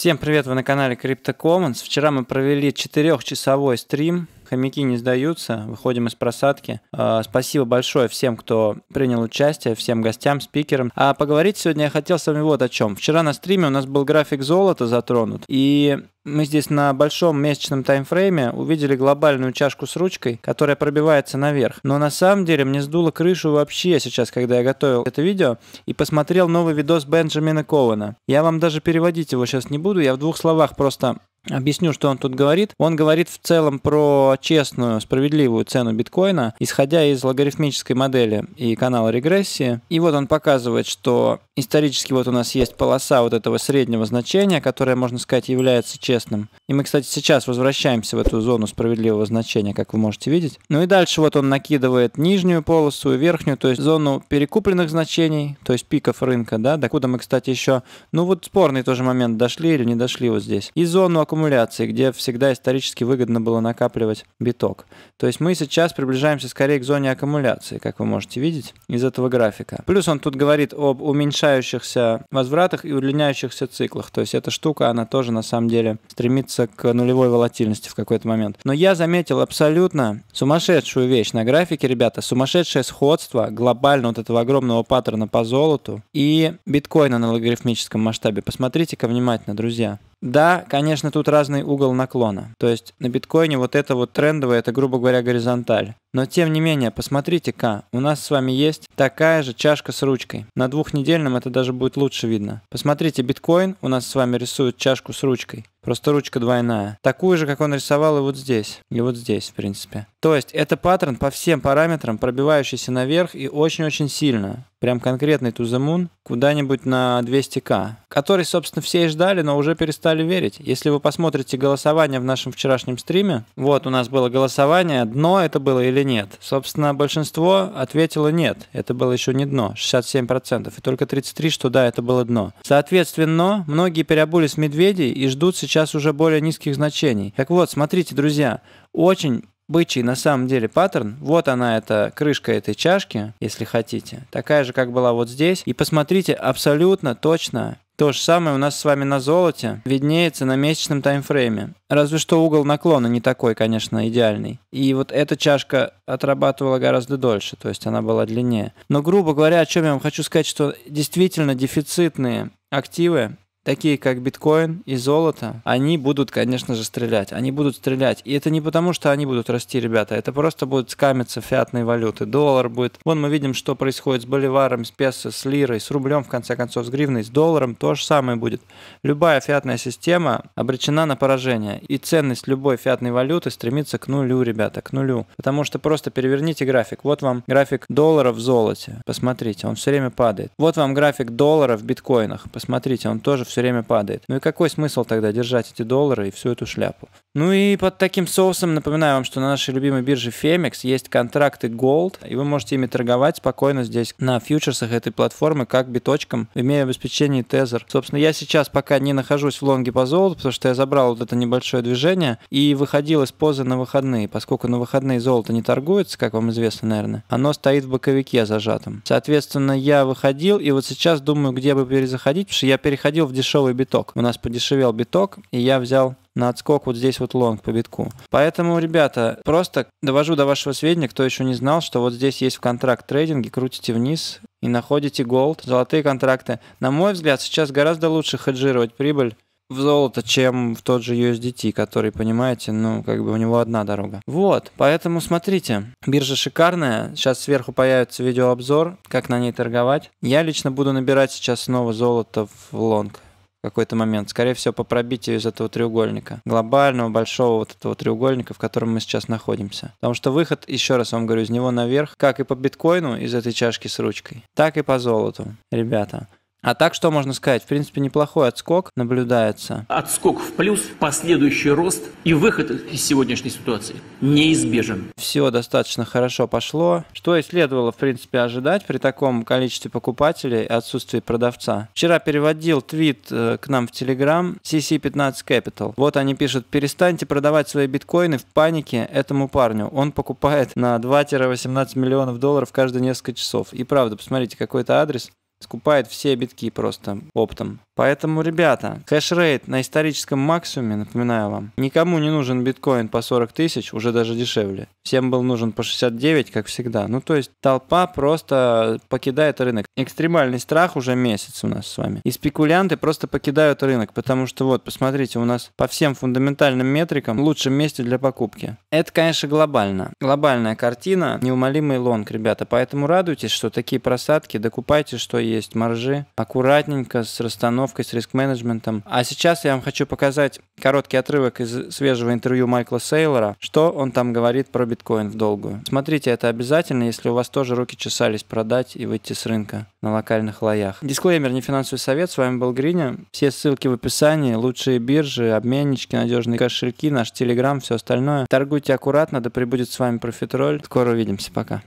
Всем привет, вы на канале Crypto Commons. Вчера мы провели четырехчасовой стрим Хомяки не сдаются, выходим из просадки. А, спасибо большое всем, кто принял участие, всем гостям, спикерам. А поговорить сегодня я хотел с вами вот о чем. Вчера на стриме у нас был график золота затронут, и мы здесь на большом месячном таймфрейме увидели глобальную чашку с ручкой, которая пробивается наверх. Но на самом деле мне сдуло крышу вообще сейчас, когда я готовил это видео и посмотрел новый видос Бенджамина Коуэна. Я вам даже переводить его сейчас не буду, я в двух словах просто Объясню, что он тут говорит. Он говорит в целом про честную, справедливую цену биткоина, исходя из логарифмической модели и канала регрессии. И вот он показывает, что исторически вот у нас есть полоса вот этого среднего значения, которое, можно сказать, является честным. И мы, кстати, сейчас возвращаемся в эту зону справедливого значения, как вы можете видеть. Ну и дальше вот он накидывает нижнюю полосу и верхнюю, то есть зону перекупленных значений, то есть пиков рынка, да, докуда мы, кстати, еще, ну вот спорный тоже момент, дошли или не дошли вот здесь. И зону аккумуляции, где всегда исторически выгодно было накапливать биток. То есть мы сейчас приближаемся скорее к зоне аккумуляции, как вы можете видеть из этого графика. Плюс он тут говорит об уменьшающихся возвратах и удлиняющихся циклах. То есть эта штука, она тоже на самом деле стремится к нулевой волатильности в какой-то момент. Но я заметил абсолютно сумасшедшую вещь на графике, ребята, сумасшедшее сходство глобально вот этого огромного паттерна по золоту и биткоина на логарифмическом масштабе. Посмотрите-ка внимательно, друзья. Да, конечно, тут разный угол наклона. То есть на биткоине вот это вот трендовое, это, грубо говоря, горизонталь. Но тем не менее, посмотрите-ка, у нас с вами есть такая же чашка с ручкой. На двухнедельном это даже будет лучше видно. Посмотрите, биткоин у нас с вами рисует чашку с ручкой. Просто ручка двойная. Такую же, как он рисовал и вот здесь. И вот здесь, в принципе. То есть это паттерн по всем параметрам, пробивающийся наверх и очень-очень сильно. Прям конкретный to the moon куда-нибудь на 200к. Который, собственно, все и ждали, но уже перестали верить. Если вы посмотрите голосование в нашем вчерашнем стриме, вот у нас было голосование, дно это было или нет. Собственно, большинство ответило нет. Это было еще не дно, 67%. И только 33, что да, это было дно. Соответственно, многие переобулись в медведей и ждут сейчас сейчас уже более низких значений. Так вот, смотрите, друзья, очень бычий на самом деле паттерн. Вот она, эта крышка этой чашки, если хотите. Такая же, как была вот здесь. И посмотрите, абсолютно точно то же самое у нас с вами на золоте виднеется на месячном таймфрейме. Разве что угол наклона не такой, конечно, идеальный. И вот эта чашка отрабатывала гораздо дольше, то есть она была длиннее. Но, грубо говоря, о чем я вам хочу сказать, что действительно дефицитные активы такие как биткоин и золото, они будут, конечно же, стрелять. Они будут стрелять. И это не потому, что они будут расти, ребята. Это просто будет скамиться фиатные валюты. Доллар будет... Вон мы видим, что происходит с боливаром, с песо, с лирой, с рублем, в конце концов, с гривной, с долларом. То же самое будет. Любая фиатная система обречена на поражение. И ценность любой фиатной валюты стремится к нулю, ребята, к нулю. Потому что просто переверните график. Вот вам график доллара в золоте. Посмотрите, он все время падает. Вот вам график доллара в биткоинах. Посмотрите, он тоже все время падает. Ну и какой смысл тогда держать эти доллары и всю эту шляпу? Ну и под таким соусом напоминаю вам, что на нашей любимой бирже Femex есть контракты Gold, и вы можете ими торговать спокойно здесь на фьючерсах этой платформы, как биточком, имея обеспечение тезер. Собственно, я сейчас пока не нахожусь в лонге по золоту, потому что я забрал вот это небольшое движение и выходил из позы на выходные, поскольку на выходные золото не торгуется, как вам известно, наверное, оно стоит в боковике зажатым. Соответственно, я выходил, и вот сейчас думаю, где бы перезаходить, потому что я переходил в дешевый биток. У нас подешевел биток, и я взял на отскок вот здесь вот лонг по битку. Поэтому, ребята, просто довожу до вашего сведения, кто еще не знал, что вот здесь есть в контракт трейдинге, крутите вниз и находите голд, золотые контракты. На мой взгляд, сейчас гораздо лучше хеджировать прибыль в золото, чем в тот же USDT, который, понимаете, ну, как бы у него одна дорога. Вот, поэтому смотрите, биржа шикарная, сейчас сверху появится видеообзор, как на ней торговать. Я лично буду набирать сейчас снова золото в лонг какой-то момент. Скорее всего, по пробитию из этого треугольника. Глобального, большого вот этого треугольника, в котором мы сейчас находимся. Потому что выход, еще раз вам говорю, из него наверх, как и по биткоину из этой чашки с ручкой, так и по золоту, ребята. А так что можно сказать? В принципе, неплохой отскок наблюдается. Отскок в плюс, последующий рост и выход из сегодняшней ситуации неизбежен. Все достаточно хорошо пошло, что и следовало, в принципе, ожидать при таком количестве покупателей и отсутствии продавца. Вчера переводил твит э, к нам в Telegram CC15 Capital. Вот они пишут, перестаньте продавать свои биткоины в панике этому парню. Он покупает на 2-18 миллионов долларов каждые несколько часов. И правда, посмотрите, какой-то адрес скупает все битки просто оптом. Поэтому, ребята, хэшрейт на историческом максимуме, напоминаю вам, никому не нужен биткоин по 40 тысяч, уже даже дешевле. Всем был нужен по 69, как всегда. Ну, то есть толпа просто покидает рынок. Экстремальный страх уже месяц у нас с вами. И спекулянты просто покидают рынок, потому что вот, посмотрите, у нас по всем фундаментальным метрикам лучшем месте для покупки. Это, конечно, глобально. Глобальная картина, неумолимый лонг, ребята. Поэтому радуйтесь, что такие просадки, докупайте, что есть есть маржи, аккуратненько, с расстановкой, с риск-менеджментом. А сейчас я вам хочу показать короткий отрывок из свежего интервью Майкла Сейлора, что он там говорит про биткоин в долгую. Смотрите это обязательно, если у вас тоже руки чесались продать и выйти с рынка на локальных лоях. Дисклеймер, не финансовый совет, с вами был Гриня. Все ссылки в описании, лучшие биржи, обменнички, надежные кошельки, наш телеграм, все остальное. Торгуйте аккуратно, да прибудет с вами профитроль. Скоро увидимся, пока.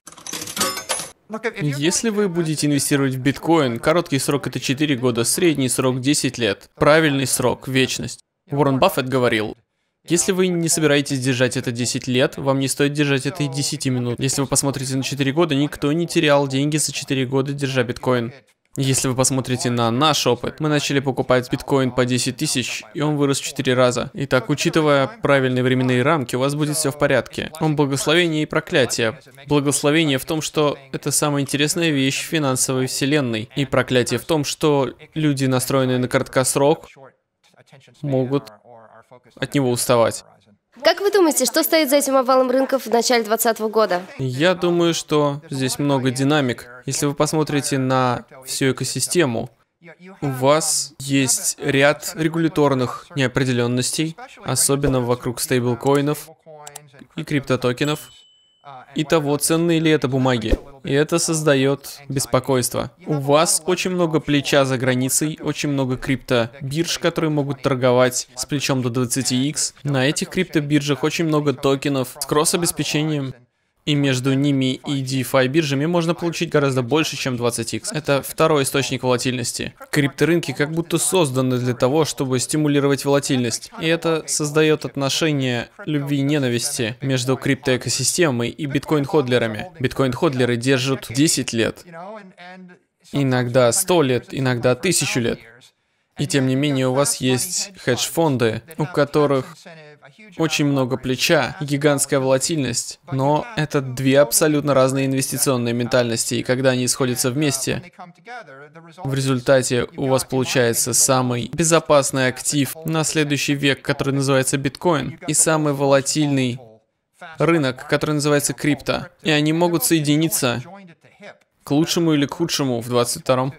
Ну, если вы будете инвестировать в биткоин, короткий срок это 4 года, средний срок 10 лет, правильный срок – вечность. Уоррен Баффет говорил, если вы не собираетесь держать это 10 лет, вам не стоит держать это и 10 минут. Если вы посмотрите на 4 года, никто не терял деньги за 4 года, держа биткоин. Если вы посмотрите на наш опыт, мы начали покупать биткоин по 10 тысяч, и он вырос в 4 раза. Итак, учитывая правильные временные рамки, у вас будет все в порядке. Он благословение и проклятие. Благословение в том, что это самая интересная вещь в финансовой вселенной. И проклятие в том, что люди, настроенные на краткосрок, могут от него уставать. Как вы думаете, что стоит за этим обвалом рынков в начале 2020 года? Я думаю, что здесь много динамик. Если вы посмотрите на всю экосистему, у вас есть ряд регуляторных неопределенностей, особенно вокруг стейблкоинов и криптотокенов, и того, ценные ли это бумаги. И это создает беспокойство. У вас очень много плеча за границей, очень много криптобирж, которые могут торговать с плечом до 20x. На этих криптобиржах очень много токенов с кросс-обеспечением. И между ними и DeFi биржами можно получить гораздо больше, чем 20x. Это второй источник волатильности. Крипторынки как будто созданы для того, чтобы стимулировать волатильность. И это создает отношение любви и ненависти между криптоэкосистемой и биткоин-ходлерами. Биткоин-ходлеры держат 10 лет. Иногда 100 лет, иногда 1000 лет. И тем не менее у вас есть хедж-фонды, у которых очень много плеча и гигантская волатильность, но это две абсолютно разные инвестиционные ментальности, и когда они сходятся вместе, в результате у вас получается самый безопасный актив на следующий век, который называется биткоин, и самый волатильный рынок, который называется крипто. И они могут соединиться к лучшему или к худшему в 22-м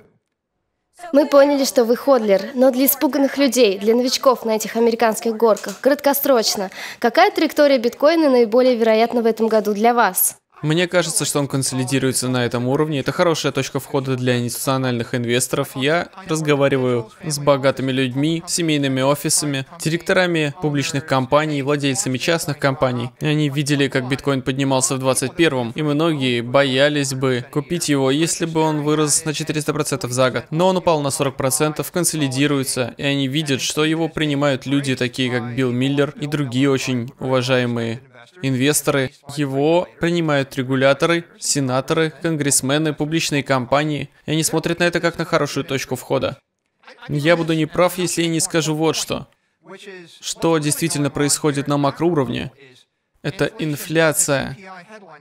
мы поняли, что вы ходлер, но для испуганных людей, для новичков на этих американских горках, краткосрочно, какая траектория биткоина наиболее вероятна в этом году для вас? Мне кажется, что он консолидируется на этом уровне. Это хорошая точка входа для институциональных инвесторов. Я разговариваю с богатыми людьми, семейными офисами, директорами публичных компаний, владельцами частных компаний. И Они видели, как биткоин поднимался в 21-м, и многие боялись бы купить его, если бы он вырос на 400% за год. Но он упал на 40%, консолидируется, и они видят, что его принимают люди такие, как Билл Миллер и другие очень уважаемые инвесторы. Его принимают регуляторы, сенаторы, конгрессмены, публичные компании, и они смотрят на это как на хорошую точку входа. Я буду не прав, если я не скажу вот что. Что действительно происходит на макроуровне, это инфляция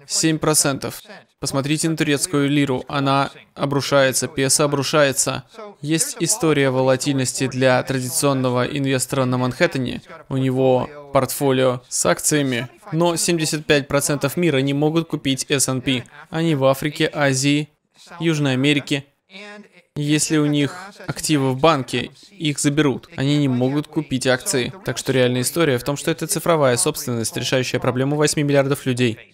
7%. Посмотрите на турецкую лиру. Она обрушается, песо обрушается. Есть история волатильности для традиционного инвестора на Манхэттене. У него портфолио с акциями. Но 75% мира не могут купить S&P. Они в Африке, Азии, Южной Америке. Если у них активы в банке, их заберут. Они не могут купить акции. Так что реальная история в том, что это цифровая собственность, решающая проблему 8 миллиардов людей.